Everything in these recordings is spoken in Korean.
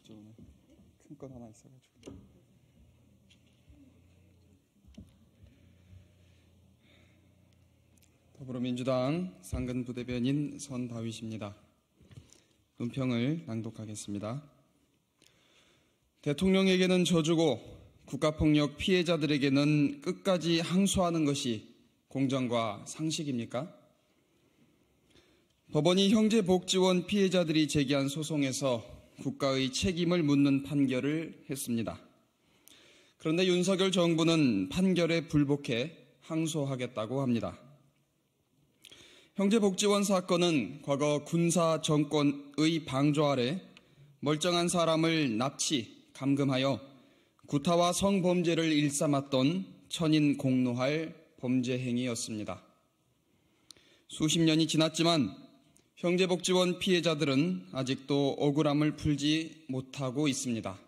보시죠 오늘 큰건 하나 있어가지고 더불어민주당 상근부대변인 선다윗입니다. 논평을 낭독하겠습니다. 대통령에게는 저주고 국가폭력 피해자들에게는 끝까지 항소하는 것이 공정과 상식입니까? 법원이 형제복지원 피해자들이 제기한 소송에서 국가의 책임을 묻는 판결을 했습니다. 그런데 윤석열 정부는 판결에 불복해 항소하겠다고 합니다. 형제복지원 사건은 과거 군사 정권의 방조 아래 멀쩡한 사람을 납치, 감금하여 구타와 성범죄를 일삼았던 천인 공노할 범죄 행위였습니다. 수십 년이 지났지만 형제복지원 피해자들은 아직도 억울함을 풀지 못하고 있습니다.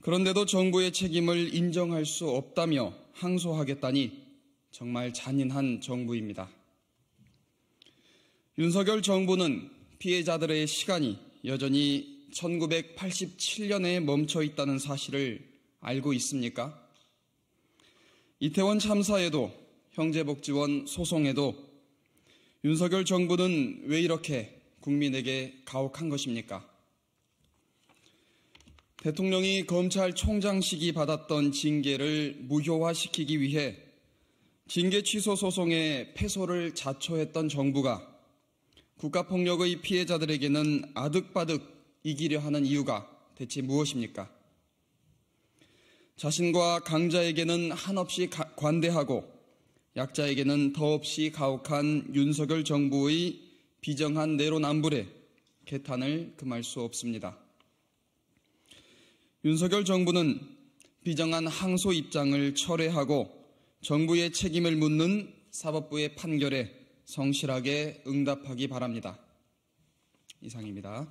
그런데도 정부의 책임을 인정할 수 없다며 항소하겠다니 정말 잔인한 정부입니다. 윤석열 정부는 피해자들의 시간이 여전히 1987년에 멈춰 있다는 사실을 알고 있습니까? 이태원 참사에도 형제복지원 소송에도 윤석열 정부는 왜 이렇게 국민에게 가혹한 것입니까? 대통령이 검찰총장 시기 받았던 징계를 무효화시키기 위해 징계 취소 소송의 패소를 자초했던 정부가 국가폭력의 피해자들에게는 아득바득 이기려 하는 이유가 대체 무엇입니까? 자신과 강자에게는 한없이 관대하고 약자에게는 더없이 가혹한 윤석열 정부의 비정한 내로남불에 개탄을 금할 수 없습니다. 윤석열 정부는 비정한 항소 입장을 철회하고 정부의 책임을 묻는 사법부의 판결에 성실하게 응답하기 바랍니다. 이상입니다.